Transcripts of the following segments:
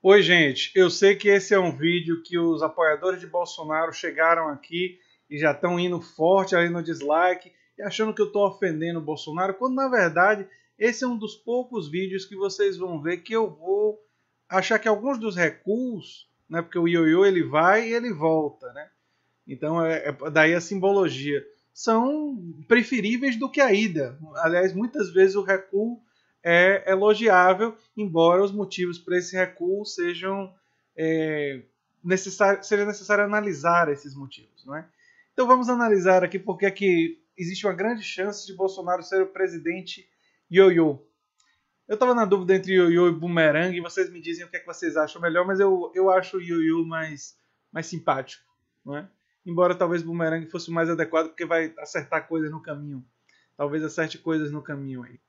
Oi, gente. Eu sei que esse é um vídeo que os apoiadores de Bolsonaro chegaram aqui e já estão indo forte ali no dislike e achando que eu estou ofendendo o Bolsonaro, quando na verdade esse é um dos poucos vídeos que vocês vão ver que eu vou achar que alguns dos recuos, né, porque o ioiô ele vai e ele volta, né? Então é, é daí a simbologia são preferíveis do que a ida. Aliás, muitas vezes o recuo é elogiável, embora os motivos para esse recuo sejam é, necessário, seja necessário analisar esses motivos. Não é? Então vamos analisar aqui porque é que existe uma grande chance de Bolsonaro ser o presidente ioiô. Eu estava na dúvida entre ioiô e bumerangue, vocês me dizem o que, é que vocês acham melhor, mas eu, eu acho o ioiô mais, mais simpático. Não é? Embora talvez bumerangue fosse mais adequado porque vai acertar coisas no caminho. Talvez acerte coisas no caminho aí.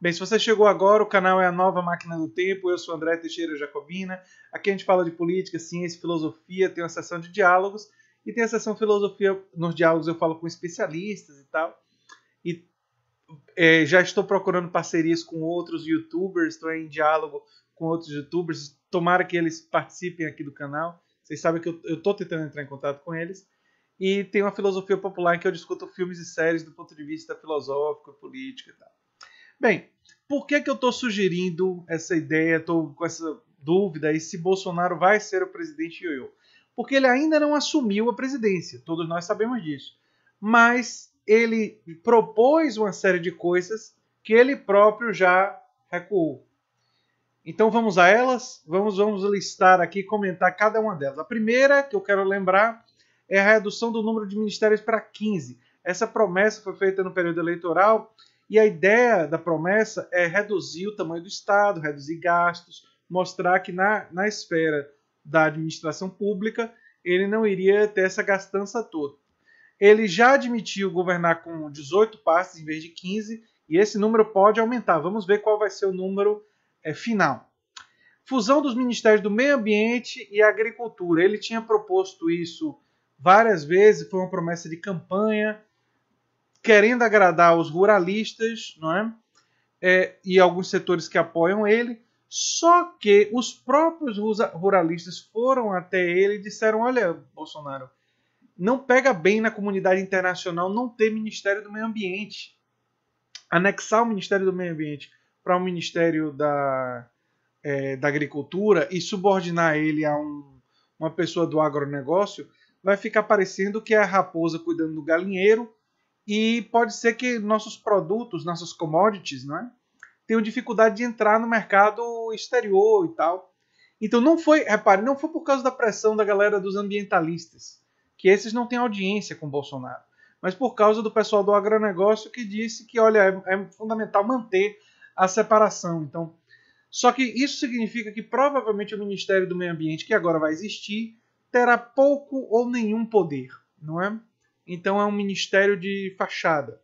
Bem, se você chegou agora, o canal é a Nova Máquina do Tempo. Eu sou André Teixeira Jacobina. Aqui a gente fala de política, ciência, filosofia. Tem uma sessão de diálogos e tem a sessão filosofia. Nos diálogos eu falo com especialistas e tal. E é, já estou procurando parcerias com outros YouTubers. Estou em diálogo com outros YouTubers. Tomara que eles participem aqui do canal. Vocês sabem que eu estou tentando entrar em contato com eles. E tem uma filosofia popular em que eu discuto filmes e séries do ponto de vista filosófico, político e tal. Bem, por que, que eu estou sugerindo essa ideia, estou com essa dúvida aí se Bolsonaro vai ser o presidente Yoyo? Porque ele ainda não assumiu a presidência, todos nós sabemos disso. Mas ele propôs uma série de coisas que ele próprio já recuou. Então vamos a elas, vamos, vamos listar aqui, comentar cada uma delas. A primeira que eu quero lembrar é a redução do número de ministérios para 15. Essa promessa foi feita no período eleitoral e a ideia da promessa é reduzir o tamanho do Estado, reduzir gastos, mostrar que na, na esfera da administração pública ele não iria ter essa gastança toda. Ele já admitiu governar com 18 passes em vez de 15, e esse número pode aumentar. Vamos ver qual vai ser o número é, final. Fusão dos Ministérios do Meio Ambiente e Agricultura. Ele tinha proposto isso várias vezes, foi uma promessa de campanha querendo agradar os ruralistas, não é? é? e alguns setores que apoiam ele. Só que os próprios ruralistas foram até ele e disseram: Olha, Bolsonaro, não pega bem na comunidade internacional não ter Ministério do Meio Ambiente. Anexar o Ministério do Meio Ambiente para o Ministério da, é, da Agricultura e subordinar ele a um, uma pessoa do agronegócio vai ficar parecendo que é a raposa cuidando do galinheiro e pode ser que nossos produtos, nossas commodities, né, tenham dificuldade de entrar no mercado exterior e tal. Então não foi, repare, não foi por causa da pressão da galera dos ambientalistas, que esses não têm audiência com Bolsonaro, mas por causa do pessoal do agronegócio que disse que, olha, é, é fundamental manter a separação. Então, só que isso significa que provavelmente o Ministério do Meio Ambiente, que agora vai existir, terá pouco ou nenhum poder, não é? Então é um ministério de fachada.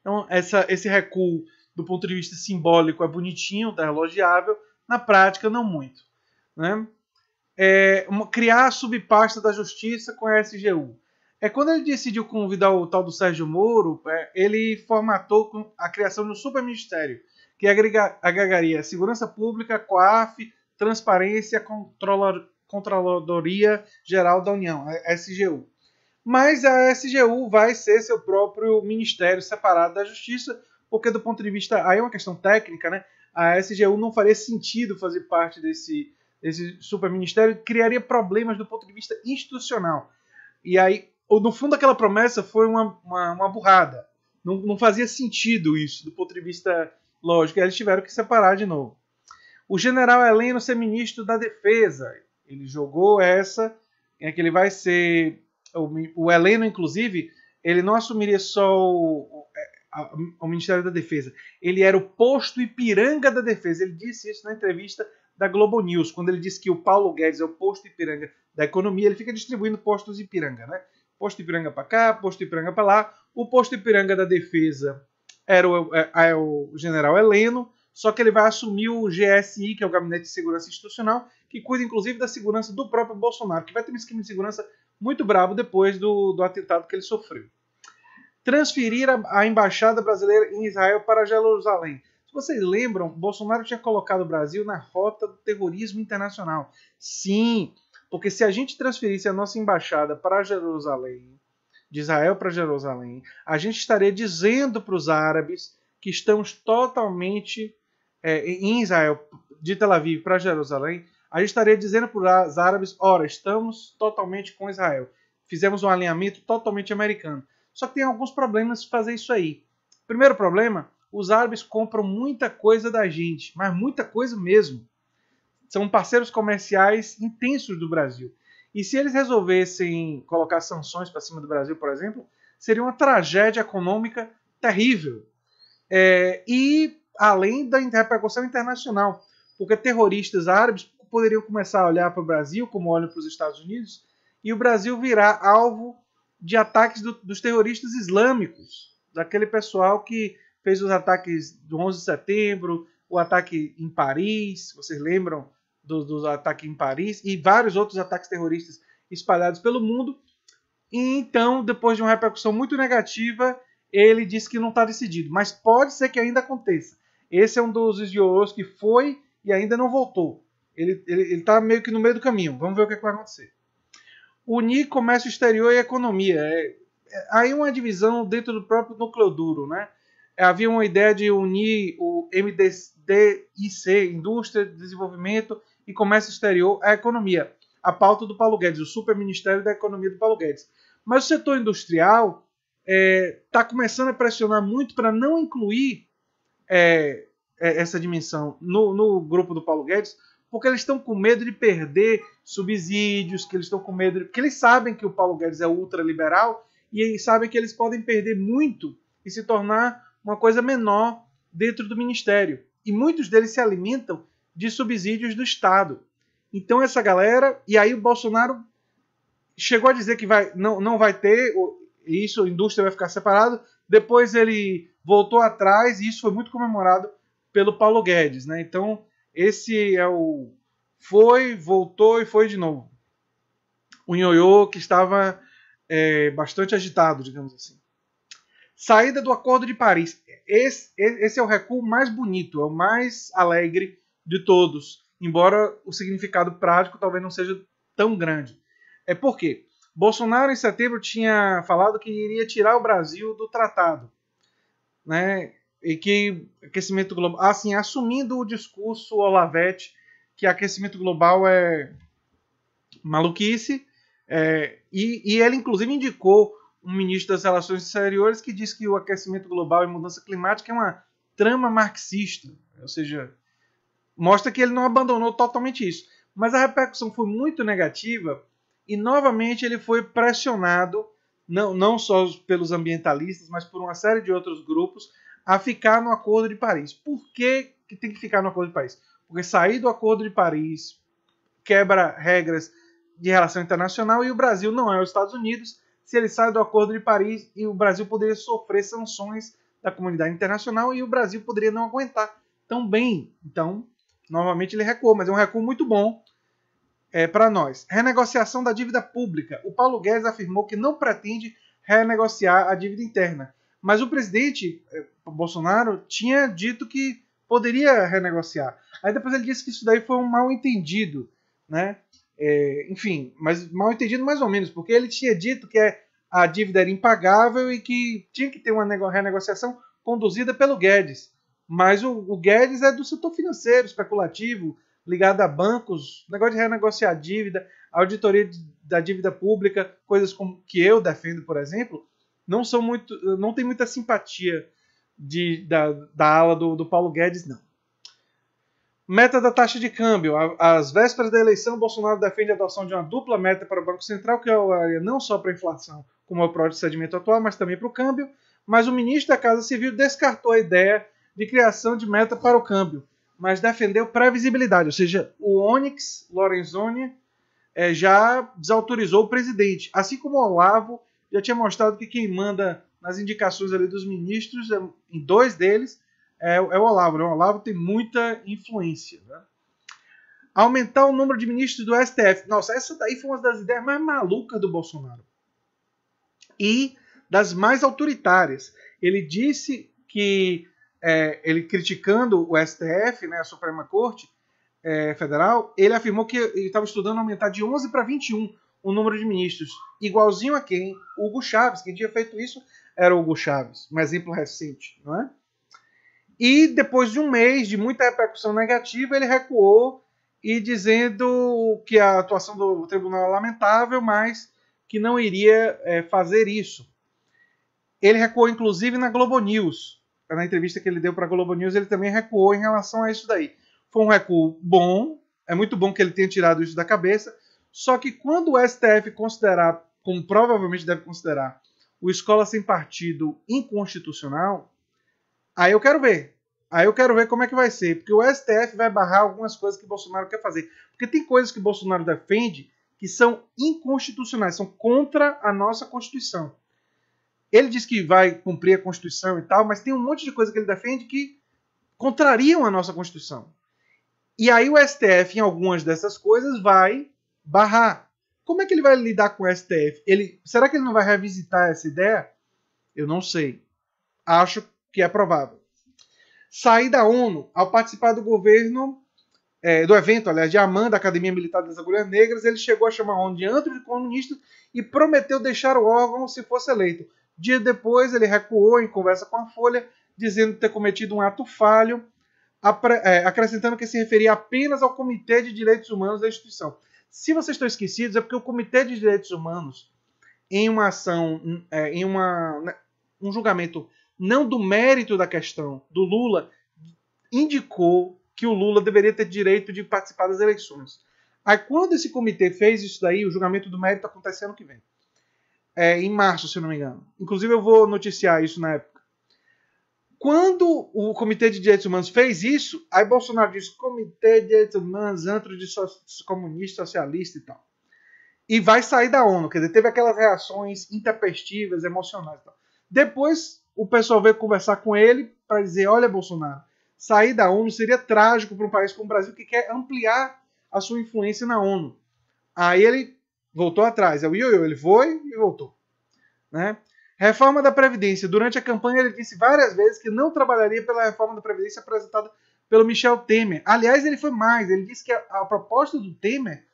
Então essa, esse recuo do ponto de vista simbólico é bonitinho, está elogiável, na prática não muito. Né? É, uma, criar a subpasta da justiça com a SGU. É quando ele decidiu convidar o tal do Sérgio Moro, é, ele formatou a criação de um superministério que agrega, agregaria segurança pública, COAF, transparência, e controladoria geral da União, é, SGU mas a SGU vai ser seu próprio ministério separado da Justiça, porque do ponto de vista aí é uma questão técnica, né? A SGU não faria sentido fazer parte desse desse superministério, criaria problemas do ponto de vista institucional. E aí, no fundo, aquela promessa foi uma, uma, uma burrada. Não, não fazia sentido isso do ponto de vista lógico. E eles tiveram que separar de novo. O general Heleno ser ministro da Defesa. Ele jogou essa, em é que ele vai ser o, o Heleno, inclusive, ele não assumiria só o, é, o Ministério da Defesa. Ele era o posto Ipiranga da Defesa. Ele disse isso na entrevista da Globo News, quando ele disse que o Paulo Guedes é o posto Ipiranga da economia, ele fica distribuindo postos Ipiranga, né? Posto Ipiranga para cá, posto Ipiranga para lá. O posto Ipiranga da Defesa era o, é, é, é o general Heleno, só que ele vai assumir o GSI, que é o Gabinete de Segurança Institucional, que cuida inclusive da segurança do próprio Bolsonaro, que vai ter um esquema de segurança muito bravo depois do, do atentado que ele sofreu. Transferir a, a embaixada brasileira em Israel para Jerusalém. Se vocês lembram, Bolsonaro tinha colocado o Brasil na rota do terrorismo internacional. Sim, porque se a gente transferisse a nossa embaixada para Jerusalém, de Israel para Jerusalém, a gente estaria dizendo para os árabes que estamos totalmente é, em Israel, de Tel Aviv para Jerusalém, a gente estaria dizendo para os árabes: ora, estamos totalmente com Israel. Fizemos um alinhamento totalmente americano. Só que tem alguns problemas fazer isso aí. Primeiro problema: os árabes compram muita coisa da gente, mas muita coisa mesmo. São parceiros comerciais intensos do Brasil. E se eles resolvessem colocar sanções para cima do Brasil, por exemplo, seria uma tragédia econômica terrível. É, e além da repercussão internacional, porque terroristas árabes poderiam começar a olhar para o Brasil como olham para os Estados Unidos e o Brasil virar alvo de ataques do, dos terroristas islâmicos, daquele pessoal que fez os ataques do 11 de setembro, o ataque em Paris, vocês lembram do, do ataque em Paris e vários outros ataques terroristas espalhados pelo mundo. E então, depois de uma repercussão muito negativa, ele disse que não está decidido, mas pode ser que ainda aconteça. Esse é um dos idiomas que foi e ainda não voltou. Ele, ele, ele tá meio que no meio do caminho. Vamos ver o que, é que vai acontecer. Unir comércio exterior e economia. É, é, aí uma divisão dentro do próprio núcleo duro, né? É, havia uma ideia de unir o MDIC, Indústria, Desenvolvimento e Comércio Exterior, à economia. A pauta do Paulo Guedes, o superministério da economia do Paulo Guedes. Mas o setor industrial está é, tá começando a pressionar muito para não incluir é, é, essa dimensão no, no grupo do Paulo Guedes, porque eles estão com medo de perder subsídios, que eles estão com medo, de... que eles sabem que o Paulo Guedes é ultraliberal e eles sabem que eles podem perder muito e se tornar uma coisa menor dentro do ministério. E muitos deles se alimentam de subsídios do Estado. Então essa galera, e aí o Bolsonaro chegou a dizer que vai, não, não vai ter isso, a indústria vai ficar separada. Depois ele voltou atrás e isso foi muito comemorado pelo Paulo Guedes, né? Então esse é o foi, voltou e foi de novo. O ioiô que estava é, bastante agitado, digamos assim. Saída do Acordo de Paris. Esse, esse é o recuo mais bonito, é o mais alegre de todos, embora o significado prático talvez não seja tão grande. É porque Bolsonaro em setembro tinha falado que iria tirar o Brasil do tratado. Né? e que aquecimento global, assim, assumindo o discurso Olavete que aquecimento global é maluquice, é, e, e ele inclusive indicou um ministro das Relações Exteriores que diz que o aquecimento global e mudança climática é uma trama marxista, ou seja, mostra que ele não abandonou totalmente isso. Mas a repercussão foi muito negativa e novamente ele foi pressionado não, não só pelos ambientalistas, mas por uma série de outros grupos a ficar no Acordo de Paris. Por que, que tem que ficar no Acordo de Paris? Porque sair do Acordo de Paris quebra regras de relação internacional e o Brasil não é os Estados Unidos. Se ele sai do Acordo de Paris, e o Brasil poderia sofrer sanções da comunidade internacional e o Brasil poderia não aguentar tão bem. Então, novamente ele recuou, mas é um recuo muito bom é, para nós. Renegociação da dívida pública. O Paulo Guedes afirmou que não pretende renegociar a dívida interna, mas o presidente eh, Bolsonaro tinha dito que poderia renegociar. Aí depois ele disse que isso daí foi um mal entendido, né? É, enfim, mas mal entendido mais ou menos, porque ele tinha dito que é, a dívida era impagável e que tinha que ter uma renegociação conduzida pelo Guedes. Mas o, o Guedes é do setor financeiro, especulativo, ligado a bancos, negócio de renegociar a dívida, auditoria da dívida pública, coisas como que eu defendo, por exemplo, não são muito. não tem muita simpatia de, da, da ala do, do Paulo Guedes, não. Meta da taxa de câmbio. Às vésperas da eleição, Bolsonaro defende a adoção de uma dupla meta para o Banco Central, que é não só para a inflação, como é o procedimento atual, mas também para o câmbio. Mas o ministro da Casa Civil descartou a ideia de criação de meta para o câmbio, mas defendeu previsibilidade. Ou seja, o Onyx Lorenzoni é, já desautorizou o presidente, assim como o Olavo já tinha mostrado que quem manda nas indicações ali dos ministros, é, em dois deles, é, é o Olavo. Né? O Olavo tem muita influência. Né? Aumentar o número de ministros do STF. Nossa, essa daí foi uma das ideias mais malucas do Bolsonaro. E das mais autoritárias. Ele disse que, é, ele criticando o STF, né, a Suprema Corte é, Federal, ele afirmou que estava estudando aumentar de 11 para 21 o número de ministros, igualzinho a quem? Hugo Chaves. Quem tinha feito isso era Hugo Chaves, um exemplo recente, não é? E depois de um mês de muita repercussão negativa, ele recuou e dizendo que a atuação do tribunal é lamentável, mas que não iria é, fazer isso. Ele recuou, inclusive, na Globo News. Na entrevista que ele deu para a Globo News, ele também recuou em relação a isso daí. Foi um recuo bom, é muito bom que ele tenha tirado isso da cabeça, só que quando o STF considerar, como provavelmente deve considerar, o escola sem partido inconstitucional, aí eu quero ver. Aí eu quero ver como é que vai ser, porque o STF vai barrar algumas coisas que Bolsonaro quer fazer. Porque tem coisas que Bolsonaro defende que são inconstitucionais, são contra a nossa Constituição. Ele diz que vai cumprir a Constituição e tal, mas tem um monte de coisa que ele defende que contrariam a nossa Constituição. E aí o STF, em algumas dessas coisas, vai barrar. Como é que ele vai lidar com o STF? Ele, será que ele não vai revisitar essa ideia? Eu não sei. Acho que é provável. Sair da ONU ao participar do governo é, do evento, aliás, de Amanda, da Academia Militar das Agulhas Negras, ele chegou a chamar ONU de anticomunista e prometeu deixar o órgão se fosse eleito. Dias depois, ele recuou em conversa com a Folha, dizendo ter cometido um ato falho, é, acrescentando que se referia apenas ao Comitê de Direitos Humanos da instituição. Se vocês estão esquecidos, é porque o Comitê de Direitos Humanos, em uma ação, é, em uma, né, um julgamento não do mérito da questão do Lula, indicou que o Lula deveria ter direito de participar das eleições. Aí quando esse comitê fez isso daí, o julgamento do mérito acontece ano que vem. É, em março, se não me engano. Inclusive eu vou noticiar isso na época. Quando o Comitê de Direitos Humanos fez isso, aí Bolsonaro disse: Comitê de Direitos Humanos, antro de so comunista, socialista e tal. E vai sair da ONU, quer dizer, teve aquelas reações intempestivas, emocionais e tal. Depois o pessoal veio conversar com ele para dizer: olha, Bolsonaro, sair da ONU seria trágico para um país como o Brasil que quer ampliar a sua influência na ONU. Aí ele voltou atrás, é o ioiô, ele foi e voltou. Né? Reforma da Previdência. Durante a campanha, ele disse várias vezes que não trabalharia pela reforma da Previdência apresentada pelo Michel Temer. Aliás, ele foi mais. Ele disse que a, a proposta do Temer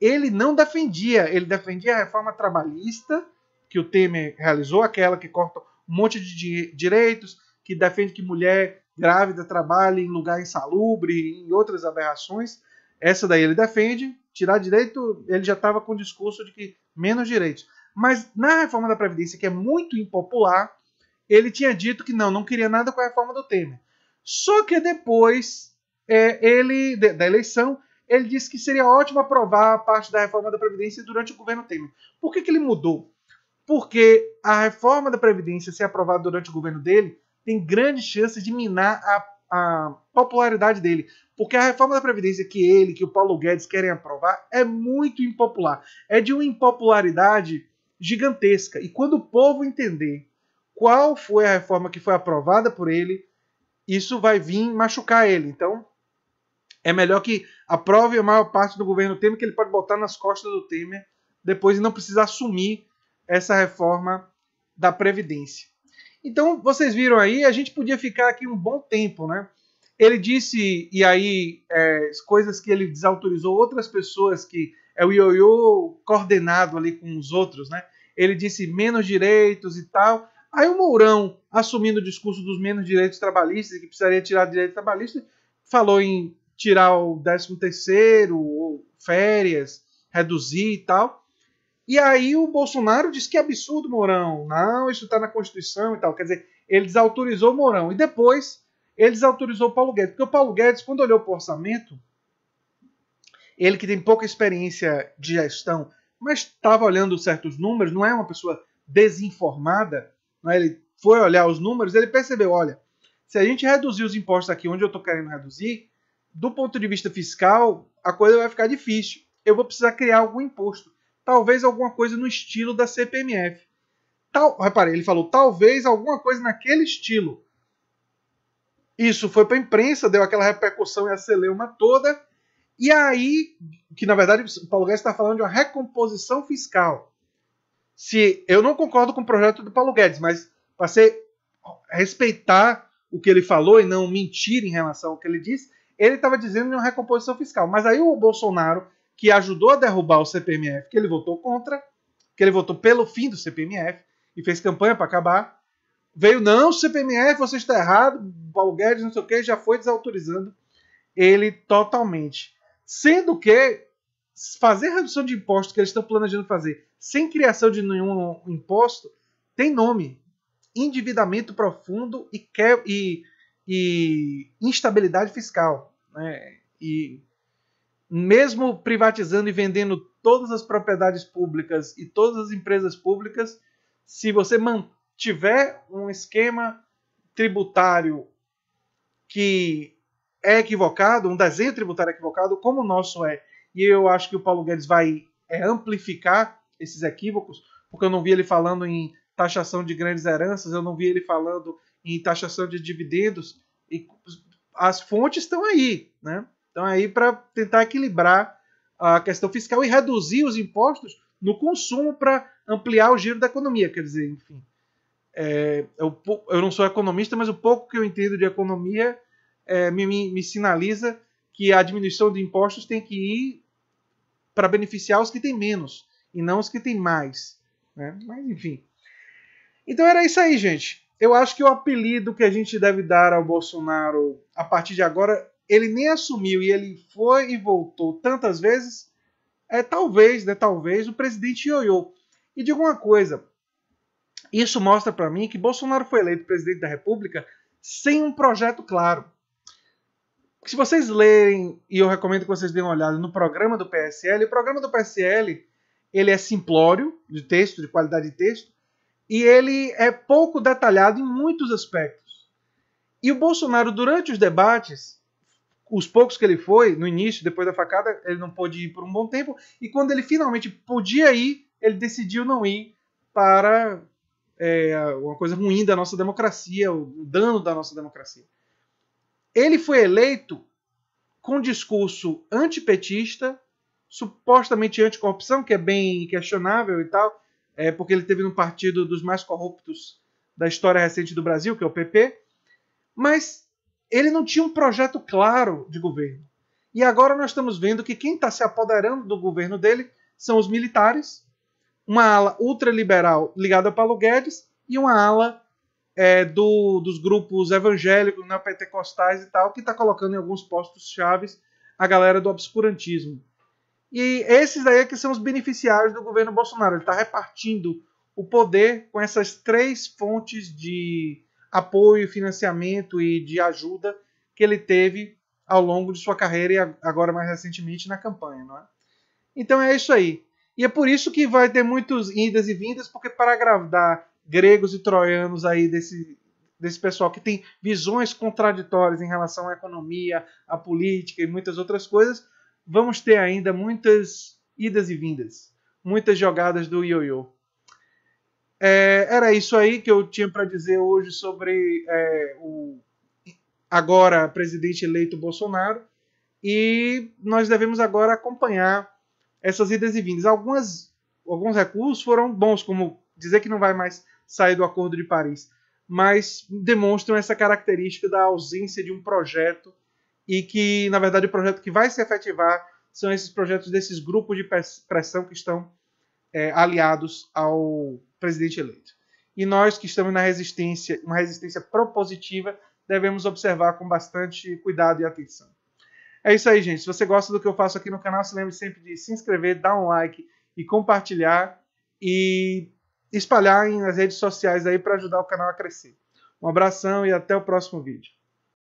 ele não defendia. Ele defendia a reforma trabalhista que o Temer realizou, aquela que corta um monte de direitos, que defende que mulher grávida trabalhe em lugar insalubre, em outras aberrações. Essa daí ele defende. Tirar direito, ele já estava com o discurso de que menos direitos. Mas na reforma da Previdência, que é muito impopular, ele tinha dito que não, não queria nada com a reforma do Temer. Só que depois é, ele da eleição, ele disse que seria ótimo aprovar a parte da reforma da Previdência durante o governo Temer. Por que, que ele mudou? Porque a reforma da Previdência, se aprovada durante o governo dele, tem grande chance de minar a, a popularidade dele. Porque a reforma da Previdência que ele, que o Paulo Guedes querem aprovar, é muito impopular. É de uma impopularidade gigantesca. E quando o povo entender qual foi a reforma que foi aprovada por ele, isso vai vir machucar ele. Então, é melhor que aprove a maior parte do governo Temer, que ele pode botar nas costas do Temer depois e não precisar assumir essa reforma da Previdência. Então, vocês viram aí, a gente podia ficar aqui um bom tempo, né? Ele disse, e aí, é, coisas que ele desautorizou outras pessoas que é o ioiô coordenado ali com os outros, né? Ele disse menos direitos e tal. Aí o Mourão, assumindo o discurso dos menos direitos trabalhistas, que precisaria tirar direito trabalhista, falou em tirar o 13 terceiro, férias, reduzir e tal. E aí o Bolsonaro disse que é absurdo, Mourão. Não, isso está na Constituição e tal. Quer dizer, ele desautorizou o Mourão. E depois ele desautorizou o Paulo Guedes. Porque o Paulo Guedes, quando olhou para o orçamento, ele que tem pouca experiência de gestão, mas estava olhando certos números, não é uma pessoa desinformada, é? ele foi olhar os números, ele percebeu, olha, se a gente reduzir os impostos aqui onde eu estou querendo reduzir, do ponto de vista fiscal, a coisa vai ficar difícil. Eu vou precisar criar algum imposto. Talvez alguma coisa no estilo da CPMF. Tal, reparei, ele falou talvez alguma coisa naquele estilo. Isso foi para a imprensa, deu aquela repercussão e a celeuma toda. E aí, que na verdade o Paulo Guedes está falando de uma recomposição fiscal. Se eu não concordo com o projeto do Paulo Guedes, mas para ser respeitar o que ele falou e não mentir em relação ao que ele disse, ele estava dizendo de uma recomposição fiscal. Mas aí o Bolsonaro, que ajudou a derrubar o CPMF, que ele votou contra, que ele votou pelo fim do CPMF e fez campanha para acabar, veio, não, CPMF, você está errado, Paulo Guedes, não sei o que, já foi desautorizando ele totalmente. Sendo que fazer redução de impostos que eles estão planejando fazer sem criação de nenhum imposto tem nome: endividamento profundo e, que, e, e instabilidade fiscal. Né? E mesmo privatizando e vendendo todas as propriedades públicas e todas as empresas públicas, se você mantiver um esquema tributário que é equivocado, um desenho tributário é equivocado, como o nosso é. E eu acho que o Paulo Guedes vai é, amplificar esses equívocos, porque eu não vi ele falando em taxação de grandes heranças, eu não vi ele falando em taxação de dividendos. E as fontes estão aí, né? Estão aí para tentar equilibrar a questão fiscal e reduzir os impostos no consumo para ampliar o giro da economia. Quer dizer, enfim, é, eu, é eu não sou economista, mas o pouco que eu entendo de economia é, me, me, sinaliza que a diminuição de impostos tem que ir para beneficiar os que têm menos e não os que têm mais. Né? Mas enfim. Então era isso aí, gente. Eu acho que o apelido que a gente deve dar ao Bolsonaro a partir de agora, ele nem assumiu e ele foi e voltou tantas vezes, é talvez, né, talvez o presidente ioiô. E diga uma coisa, isso mostra para mim que Bolsonaro foi eleito presidente da República sem um projeto claro se vocês lerem, e eu recomendo que vocês deem uma olhada no programa do PSL, o programa do PSL ele é simplório de texto, de qualidade de texto, e ele é pouco detalhado em muitos aspectos. E o Bolsonaro, durante os debates, os poucos que ele foi, no início, depois da facada, ele não pôde ir por um bom tempo, e quando ele finalmente podia ir, ele decidiu não ir para é, uma coisa ruim da nossa democracia, o dano da nossa democracia. Ele foi eleito com discurso antipetista, supostamente anticorrupção, que é bem questionável e tal, é, porque ele teve no partido dos mais corruptos da história recente do Brasil, que é o PP, mas ele não tinha um projeto claro de governo. E agora nós estamos vendo que quem está se apoderando do governo dele são os militares, uma ala ultraliberal ligada a Paulo Guedes e uma ala é, do, dos grupos evangélicos, né, pentecostais e tal, que está colocando em alguns postos chaves a galera do obscurantismo. E esses daí é que são os beneficiários do governo Bolsonaro. Ele está repartindo o poder com essas três fontes de apoio, financiamento e de ajuda que ele teve ao longo de sua carreira e agora mais recentemente na campanha, não é? Então é isso aí. E é por isso que vai ter muitos indas e vindas, porque para agradar gregos e troianos aí desse, desse pessoal que tem visões contraditórias em relação à economia, à política e muitas outras coisas, vamos ter ainda muitas idas e vindas, muitas jogadas do ioiô. É, era isso aí que eu tinha para dizer hoje sobre é, o agora presidente eleito Bolsonaro e nós devemos agora acompanhar essas idas e vindas. Algumas, alguns recursos foram bons, como dizer que não vai mais sair do Acordo de Paris, mas demonstram essa característica da ausência de um projeto e que, na verdade, o projeto que vai se efetivar são esses projetos desses grupos de pressão que estão é, aliados ao presidente eleito. E nós que estamos na resistência, uma resistência propositiva, devemos observar com bastante cuidado e atenção. É isso aí, gente. Se você gosta do que eu faço aqui no canal, se lembre sempre de se inscrever, dar um like e compartilhar. E espalharem nas redes sociais aí para ajudar o canal a crescer. Um abração e até o próximo vídeo.